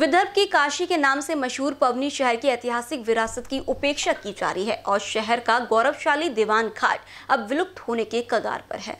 विदर्भ की काशी के नाम से मशहूर पवनी शहर की ऐतिहासिक विरासत की उपेक्षा की जा रही है और शहर का गौरवशाली दीवान घाट अब विलुप्त होने के कगार पर है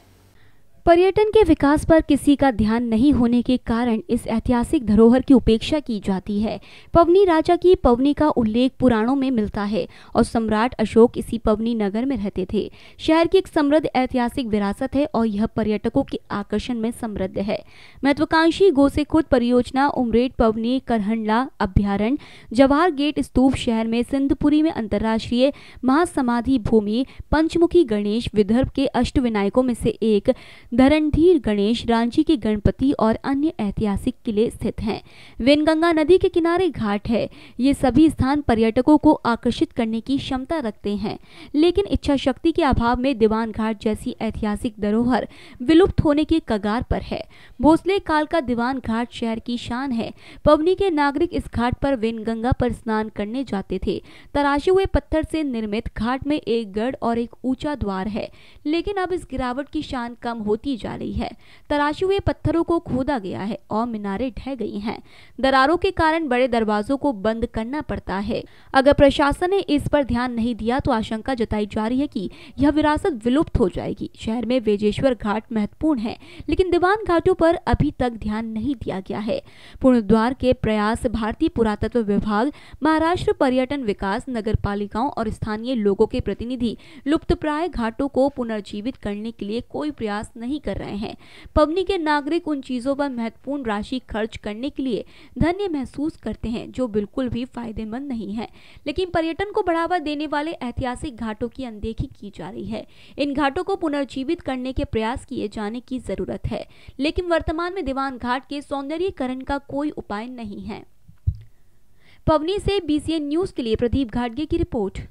पर्यटन के विकास पर किसी का ध्यान नहीं होने के कारण इस ऐतिहासिक धरोहर की उपेक्षा की जाती है पवनी राजा की पवनी का उल्लेख पुराणों में मिलता है और सम्राट अशोक इसी पवनी नगर में रहते थे शहर की एक समृद्ध ऐतिहासिक विरासत है और यह पर्यटकों के आकर्षण में समृद्ध है महत्वाकांक्षी खुद परियोजना उमरेट पवनी करहंडला अभ्यारण जवाहर गेट स्तूप शहर में सिंधपुरी में अंतर्राष्ट्रीय महासमाधि भूमि पंचमुखी गणेश विदर्भ के अष्ट विनायकों में से एक धरणधीर गणेश रांची के गणपति और अन्य ऐतिहासिक किले स्थित हैं वेनगंगा नदी के किनारे घाट है ये सभी स्थान पर्यटकों को आकर्षित करने की क्षमता रखते हैं लेकिन इच्छा शक्ति के अभाव में दीवान घाट जैसी ऐतिहासिक धरोहर विलुप्त होने के कगार पर है भोसले काल का दीवान घाट शहर की शान है पवनी के नागरिक इस घाट पर वेनगंगा पर स्नान करने जाते थे तराशे हुए पत्थर से निर्मित घाट में एक गढ़ और एक ऊंचा द्वार है लेकिन अब इस गिरावट की शान कम हो होती जा रही है तराशे हुए पत्थरों को खोदा गया है और मीनारे ढह गई हैं दरारों के कारण बड़े दरवाजों को बंद करना पड़ता है अगर प्रशासन ने इस पर ध्यान नहीं दिया तो आशंका जताई जा रही है कि यह विरासत विलुप्त हो जाएगी शहर में वेजेश्वर घाट महत्वपूर्ण है लेकिन दीवान घाटों पर अभी तक ध्यान नहीं दिया गया है पुनर्द्वार के प्रयास भारतीय पुरातत्व विभाग महाराष्ट्र पर्यटन विकास नगर पालिकाओं और स्थानीय लोगों के प्रतिनिधि प्राय घाटों को पुनर्जीवित करने के लिए कोई प्रयास नहीं नहीं कर रहे हैं पबनी के नागरिक उन चीज़ों पर महत्वपूर्ण राशि खर्च करने के लिए धन्य महसूस करते हैं जो बिल्कुल भी फायदेमंद नहीं है लेकिन पर्यटन को बढ़ावा देने वाले ऐतिहासिक घाटों की अनदेखी की जा रही है इन घाटों को पुनर्जीवित करने के प्रयास किए जाने की ज़रूरत है लेकिन वर्तमान में दीवान घाट के सौंदर्यकरण का कोई उपाय नहीं है पवनी से बीसीएन न्यूज़ के लिए प्रदीप घाटगे की रिपोर्ट